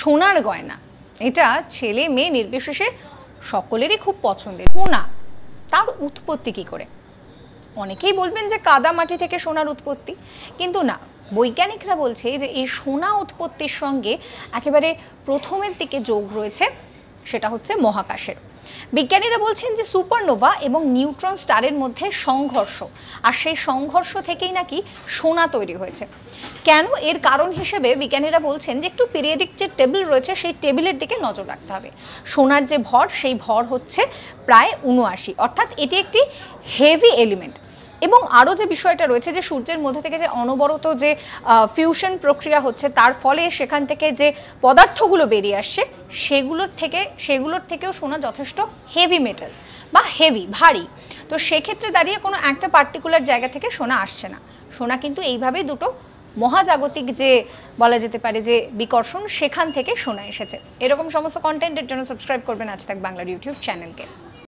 সোনার গয়না এটা ছেলে মেয়ে নির্বিশেষে সকলেরই খুব পছন্দের সোনা তার উৎপত্তি কি করে অনেকেই বলবেন যে কাদা মাটি থেকে সোনার উৎপত্তি কিন্তু না বৈজ্ঞানিকরা বলছে যে এই সোনা উৎপত্তির সঙ্গে একেবারে প্রথমের দিকে যোগ রয়েছে সেটা হচ্ছে মহাকাশের বিজ্ঞানীরা বলছেন যে সুপারনোভা এবং নিউট্রন স্টারের মধ্যে সংঘর্ষ আর সেই সংঘর্ষ থেকেই নাকি সোনা তৈরি হয়েছে কেন এর কারণ হিসেবে বিজ্ঞানীরা বলছেন যে একটু পিরিয়ডিক যে টেবিল রয়েছে সেই টেবিলের দিকে নজর রাখতে হবে সোনার যে ভর সেই ভর হচ্ছে প্রায় উনআশি অর্থাৎ এটি একটি হেভি এলিমেন্ট এবং আরও যে বিষয়টা রয়েছে যে সূর্যের মধ্যে থেকে যে অনবরত যে ফিউশন প্রক্রিয়া হচ্ছে তার ফলে সেখান থেকে যে পদার্থগুলো বেরিয়ে আসছে সেগুলোর থেকে সেগুলোর থেকেও সোনা যথেষ্ট হেভি মেটাল বা হেভি ভারী তো সেক্ষেত্রে দাঁড়িয়ে কোনো একটা পার্টিকুলার জায়গা থেকে সোনা আসছে না সোনা কিন্তু এইভাবেই দুটো মহাজাগতিক যে বলা যেতে পারে যে বিকর্ষণ সেখান থেকে শোনা এসেছে এরকম সমস্ত কন্টেন্টের জন্য সাবস্ক্রাইব করবেন আজ তাক বাংলার ইউটিউব চ্যানেলকে